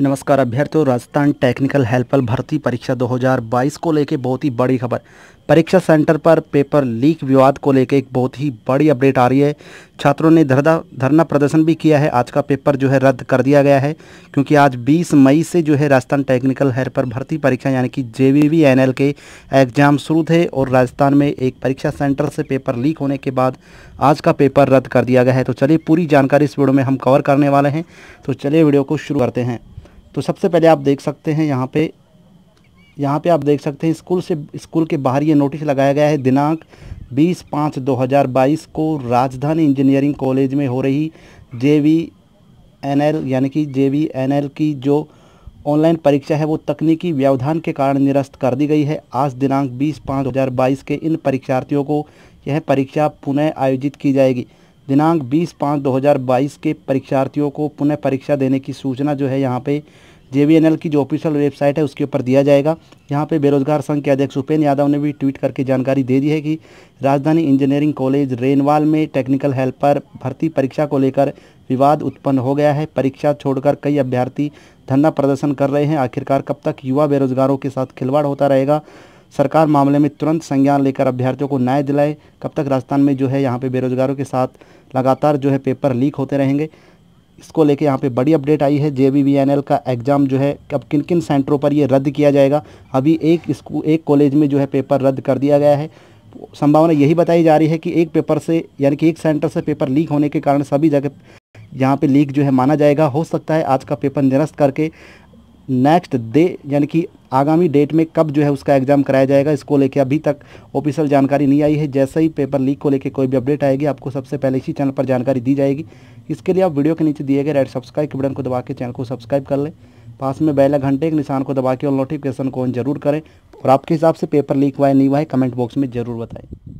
नमस्कार अभ्यर्थियों Rajasthan technical helper भर्ती परीक्षा 2022 को लेकर बहुत ही बड़ी खबर परीक्षा सेंटर पर पेपर लीक विवाद को लेकर एक बहुत ही बड़ी अपडेट आ रही है छात्रों ने धरना धरना प्रदर्शन भी किया है आज का पेपर जो है रद्द कर दिया गया है क्योंकि आज 20 मई से जो है राजस्थान टेक्निकल हेल्पर भर्ती परीक्षा यानी कि जे वी के एग्ज़ाम शुरू थे और राजस्थान में एक परीक्षा सेंटर से पेपर लीक होने के बाद आज का पेपर रद्द कर दिया गया है तो चलिए पूरी जानकारी इस वीडियो में हम कवर करने वाले हैं तो चलिए वीडियो को शुरू करते हैं तो सबसे पहले आप देख सकते हैं यहाँ पे यहाँ पे आप देख सकते हैं स्कूल से स्कूल के बाहर ये नोटिस लगाया गया है दिनांक 20 पाँच 2022 को राजधानी इंजीनियरिंग कॉलेज में हो रही जे वी एन एल यानी कि जे वी एन एल की जो ऑनलाइन परीक्षा है वो तकनीकी व्यवधान के कारण निरस्त कर दी गई है आज दिनांक 20 पाँच 2022 के इन परीक्षार्थियों को यह परीक्षा पुनः आयोजित की जाएगी दिनांक 20 पाँच 2022 के परीक्षार्थियों को पुनः परीक्षा देने की सूचना जो है यहाँ पे जे की जो ऑफिशियल वेबसाइट है उसके ऊपर दिया जाएगा यहाँ पे बेरोजगार संघ के अध्यक्ष उपेन्द्र यादव ने भी ट्वीट करके जानकारी दे दी है कि राजधानी इंजीनियरिंग कॉलेज रेनवाल में टेक्निकल हेल्पर भर्ती परीक्षा को लेकर विवाद उत्पन्न हो गया है परीक्षा छोड़कर कई अभ्यर्थी धरना प्रदर्शन कर रहे हैं आखिरकार कब तक युवा बेरोजगारों के साथ खिलवाड़ होता रहेगा सरकार मामले में तुरंत संज्ञान लेकर अभ्यर्थियों को न्याय दिलाए कब तक राजस्थान में जो है यहाँ पे बेरोजगारों के साथ लगातार जो है पेपर लीक होते रहेंगे इसको लेके यहाँ पे बड़ी अपडेट आई है जे का एग्ज़ाम जो है अब किन किन सेंटरों पर ये रद्द किया जाएगा अभी एक स्कूल एक कॉलेज में जो है पेपर रद्द कर दिया गया है संभावना यही बताई जा रही है कि एक पेपर से यानी कि एक सेंटर से पेपर लीक होने के कारण सभी जगह यहाँ पे लीक जो है माना जाएगा हो सकता है आज का पेपर निरस्त करके नेक्स्ट डे यानी कि आगामी डेट में कब जो है उसका एग्ज़ाम कराया जाएगा इसको लेके अभी तक ऑफिशियल जानकारी नहीं आई है जैसे ही पेपर लीक को लेके कोई भी अपडेट आएगी आपको सबसे पहले इसी चैनल पर जानकारी दी जाएगी इसके लिए आप वीडियो के नीचे दिए गए रेड सब्सक्राइब के बटन को दबा के चैनल को सब्सक्राइब कर लें पास में बैला घंटे के निशान को दबा के और नोटिफिकेशन को ऑन जरूर करें और आपके हिसाब से पेपर लीक हुआ है नहीं हुआ है कमेंट बॉक्स में ज़रूर बताएं